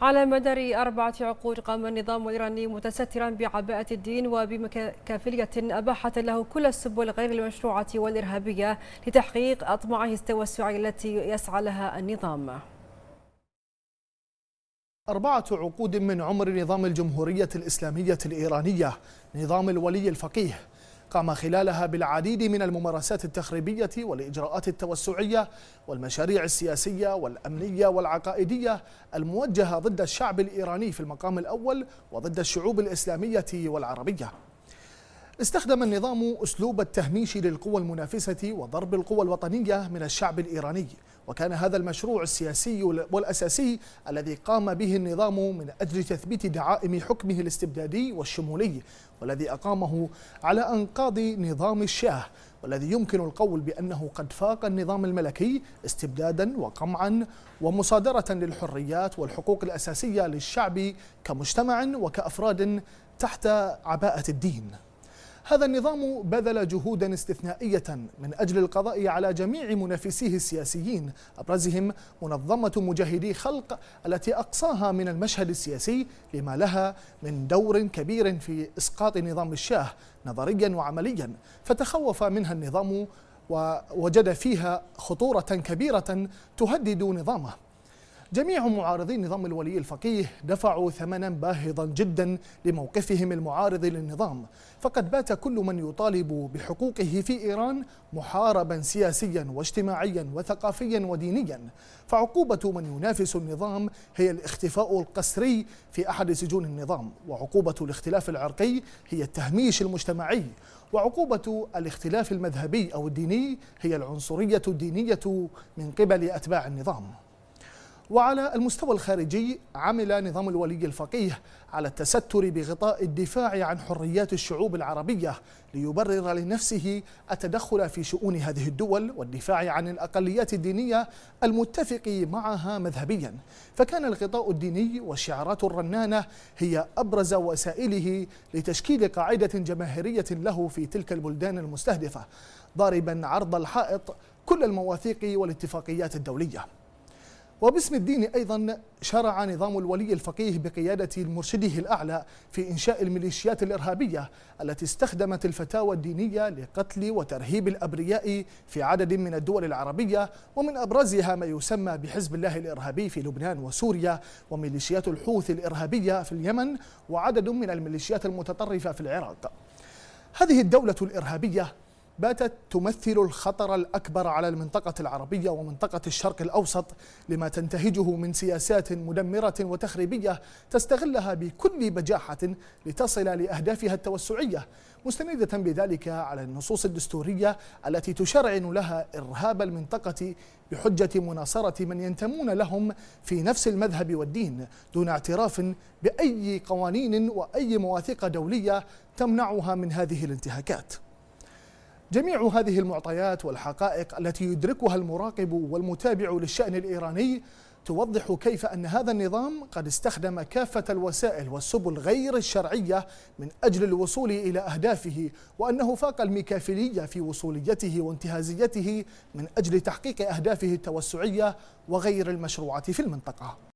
على مدار أربعة عقود قام النظام الإيراني متسترا بعباءة الدين وبمكافلية أباحت له كل السبل غير المشروعة والإرهابية لتحقيق أطماعه التوسعية التي يسعى لها النظام أربعة عقود من عمر نظام الجمهورية الإسلامية الإيرانية نظام الولي الفقيه قام خلالها بالعديد من الممارسات التخريبية والإجراءات التوسعية والمشاريع السياسية والأمنية والعقائدية الموجهة ضد الشعب الإيراني في المقام الأول وضد الشعوب الإسلامية والعربية استخدم النظام أسلوب التهميش للقوى المنافسة وضرب القوى الوطنية من الشعب الإيراني وكان هذا المشروع السياسي والأساسي الذي قام به النظام من أجل تثبيت دعائم حكمه الاستبدادي والشمولي والذي أقامه على أنقاض نظام الشاه والذي يمكن القول بأنه قد فاق النظام الملكي استبدادا وقمعا ومصادرة للحريات والحقوق الأساسية للشعب كمجتمع وكأفراد تحت عباءة الدين هذا النظام بذل جهودا استثنائية من أجل القضاء على جميع منافسيه السياسيين أبرزهم منظمة مجاهدي خلق التي أقصاها من المشهد السياسي لما لها من دور كبير في إسقاط نظام الشاه نظريا وعمليا فتخوف منها النظام ووجد فيها خطورة كبيرة تهدد نظامه جميع معارضي نظام الولي الفقيه دفعوا ثمنا باهظا جدا لموقفهم المعارض للنظام فقد بات كل من يطالب بحقوقه في إيران محاربا سياسيا واجتماعيا وثقافيا ودينيا فعقوبة من ينافس النظام هي الاختفاء القسري في أحد سجون النظام وعقوبة الاختلاف العرقي هي التهميش المجتمعي وعقوبة الاختلاف المذهبي أو الديني هي العنصرية الدينية من قبل أتباع النظام وعلى المستوى الخارجي عمل نظام الولي الفقيه على التستر بغطاء الدفاع عن حريات الشعوب العربية ليبرر لنفسه التدخل في شؤون هذه الدول والدفاع عن الأقليات الدينية المتفق معها مذهبيا فكان الغطاء الديني والشعارات الرنانة هي أبرز وسائله لتشكيل قاعدة جماهيرية له في تلك البلدان المستهدفة ضاربا عرض الحائط كل المواثيق والاتفاقيات الدوليه وباسم الدين أيضا شرع نظام الولي الفقيه بقيادة مرشده الأعلى في إنشاء الميليشيات الإرهابية التي استخدمت الفتاوى الدينية لقتل وترهيب الأبرياء في عدد من الدول العربية ومن أبرزها ما يسمى بحزب الله الإرهابي في لبنان وسوريا وميليشيات الحوثي الإرهابية في اليمن وعدد من الميليشيات المتطرفة في العراق هذه الدولة الإرهابية باتت تمثل الخطر الأكبر على المنطقة العربية ومنطقة الشرق الأوسط لما تنتهجه من سياسات مدمرة وتخريبية تستغلها بكل بجاحة لتصل لأهدافها التوسعية مستندة بذلك على النصوص الدستورية التي تشرعن لها إرهاب المنطقة بحجة مناصرة من ينتمون لهم في نفس المذهب والدين دون اعتراف بأي قوانين وأي مواثيق دولية تمنعها من هذه الانتهاكات جميع هذه المعطيات والحقائق التي يدركها المراقب والمتابع للشأن الإيراني توضح كيف أن هذا النظام قد استخدم كافة الوسائل والسبل غير الشرعية من أجل الوصول إلى أهدافه وأنه فاق الميكافيلية في وصوليته وانتهازيته من أجل تحقيق أهدافه التوسعية وغير المشروعة في المنطقة